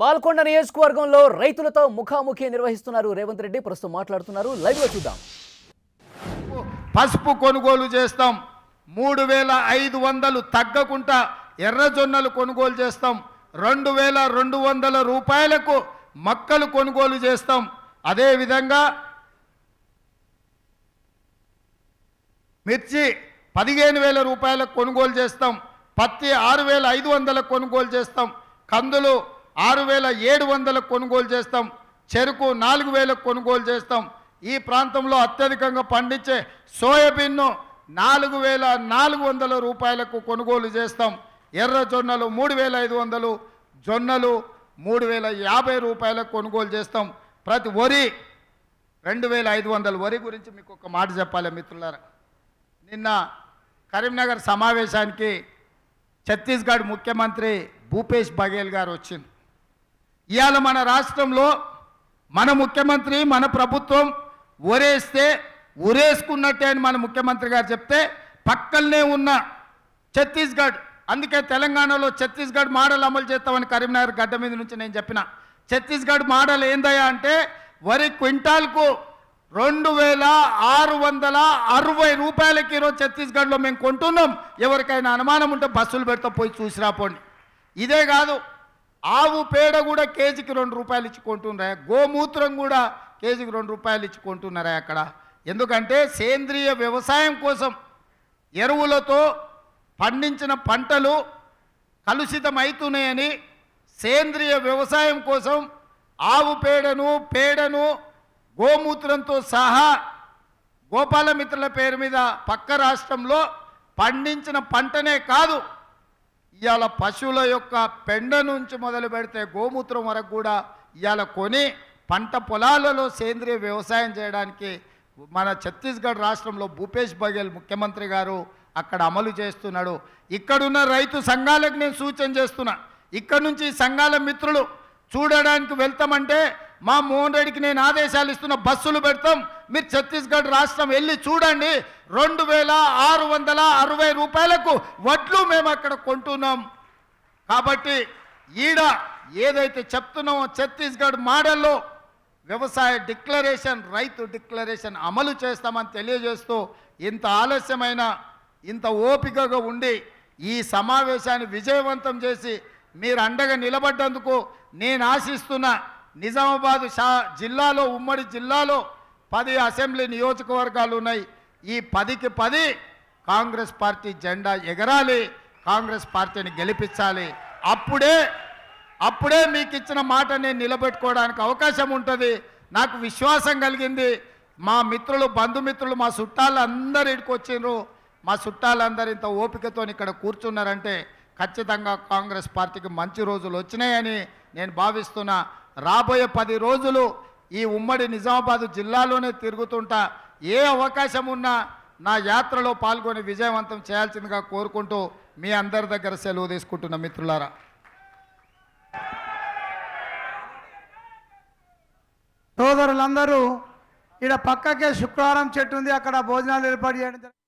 బాల్కొండ నియోజకవర్గంలో రైతులతో ముఖాముఖి నిర్వహిస్తున్నారు రేవంత్ రెడ్డి ప్రస్తుతం మాట్లాడుతున్నారు లో చూద్దాం పసుపు కొనుగోలు చేస్తాం మూడు వేల ఐదు వందలు తగ్గకుండా ఎర్రజొన్నలు కొనుగోలు చేస్తాం రెండు వేల రెండు వందల రూపాయలకు మక్కలు కొనుగోలు చేస్తాం అదేవిధంగా మిర్చి పదిహేను వేల రూపాయలకు కొనుగోలు చేస్తాం పత్తి ఆరు వేల ఐదు వందలకు కొనుగోలు చేస్తాం కందులు ఆరు వేల ఏడు వందలకు కొనుగోలు చేస్తాం చెరుకు నాలుగు వేలకు కొనుగోలు చేస్తాం ఈ ప్రాంతంలో అత్యధికంగా పండించే సోయాబీన్ను నాలుగు వేల నాలుగు వందల రూపాయలకు కొనుగోలు చేస్తాం ఎర్ర జొన్నలు మూడు వేల ఐదు వందలు జొన్నలు మూడు వేల యాభై రూపాయలకు కొనుగోలు చేస్తాం ప్రతి వరి రెండు వేల ఐదు వందల వరి గురించి మీకు ఒక మాట చెప్పాలి మిత్రులారా నిన్న కరీంనగర్ సమావేశానికి ఛత్తీస్గఢ్ ముఖ్యమంత్రి భూపేష్ బఘేల్ గారు వచ్చింది ఇవాళ మన రాష్ట్రంలో మన ముఖ్యమంత్రి మన ప్రభుత్వం ఒరేస్తే ఉరేసుకున్నట్టే అని మన ముఖ్యమంత్రి గారు చెప్తే పక్కనే ఉన్న ఛత్తీస్గఢ్ అందుకే తెలంగాణలో ఛత్తీస్గఢ్ మోడల్ అమలు చేస్తామని కరీంనగర్ గడ్డ మీద నుంచి నేను చెప్పిన ఛత్తీస్గఢ్ మోడల్ ఏందయ్యా అంటే వరి క్వింటాల్కు రెండు వేల ఆరు వందల అరవై రూపాయలకి ఈరోజు ఛత్తీస్గఢ్లో మేము కొంటున్నాం ఎవరికైనా అనుమానం ఉంటే బస్సులు పెడితే పోయి రాపోండి ఇదే కాదు ఆవు పేడ కూడా కేజీకి రెండు రూపాయలు ఇచ్చుకుంటున్నారా గోమూత్రం కూడా కేజీకి రెండు రూపాయలు ఇచ్చుకుంటున్నారా అక్కడ ఎందుకంటే సేంద్రియ వ్యవసాయం కోసం ఎరువులతో పండించిన పంటలు కలుషితమవుతున్నాయని సేంద్రియ వ్యవసాయం కోసం ఆవు పేడను పేడను గోమూత్రంతో సహా గోపాలమిత్రుల పేరు మీద పక్క రాష్ట్రంలో పండించిన పంటనే కాదు ఇవాళ పశువుల యొక్క పెండ నుంచి మొదలు పెడితే గోమూత్రం వరకు కూడా ఇవాళ కొని పంట పొలాలలో సేంద్రియ వ్యవసాయం చేయడానికి మన ఛత్తీస్గఢ్ రాష్ట్రంలో భూపేష్ బఘేల్ ముఖ్యమంత్రి గారు అక్కడ అమలు చేస్తున్నాడు ఇక్కడున్న రైతు సంఘాలకు నేను సూచన చేస్తున్నా ఇక్కడ నుంచి సంఘాల మిత్రులు చూడడానికి వెళ్తామంటే మా మోహన్ రెడ్డికి నేను ఆదేశాలు ఇస్తున్న బస్సులు పెడతాం మీరు ఛత్తీస్గఢ్ రాష్ట్రం వెళ్ళి చూడండి రెండు వేల ఆరు వందల అరవై రూపాయలకు వడ్లు మేము అక్కడ కొంటున్నాం కాబట్టి ఈడ ఏదైతే చెప్తున్నామో ఛత్తీస్గఢ్ మోడల్లో వ్యవసాయ డిక్లరేషన్ రైతు డిక్లరేషన్ అమలు చేస్తామని తెలియజేస్తూ ఇంత ఆలస్యమైన ఇంత ఓపికగా ఉండి ఈ సమావేశాన్ని విజయవంతం చేసి మీరు అండగా నిలబడ్డందుకు నేను ఆశిస్తున్న నిజామాబాద్ షా జిల్లాలో ఉమ్మడి జిల్లాలో పది అసెంబ్లీ నియోజకవర్గాలు ఉన్నాయి ఈ పదికి పది కాంగ్రెస్ పార్టీ జెండా ఎగరాలి కాంగ్రెస్ పార్టీని గెలిపించాలి అప్పుడే అప్పుడే మీకు ఇచ్చిన మాట నేను నిలబెట్టుకోవడానికి అవకాశం ఉంటుంది నాకు విశ్వాసం కలిగింది మా మిత్రులు బంధుమిత్రులు మా చుట్టాలు అందరు ఇక్కడికి వచ్చిండ్రు మా చుట్టాలందరూ ఇంత ఓపికతో ఇక్కడ కూర్చున్నారంటే ఖచ్చితంగా కాంగ్రెస్ పార్టీకి మంచి రోజులు వచ్చినాయని నేను భావిస్తున్నా రాబోయే పది రోజులు ఈ ఉమ్మడి నిజామాబాద్ జిల్లాలోనే తిరుగుతుంటా ఏ అవకాశం ఉన్నా నా యాత్రలో పాల్గొని విజయవంతం చేయాల్సిందిగా కోరుకుంటూ మీ అందరి దగ్గర సెలవు తీసుకుంటున్న మిత్రులారా సోదరులందరూ ఇక్కడ పక్కకే శుక్రవారం చెట్టు ఉంది అక్కడ భోజనాలు ఏర్పాటు చేయడం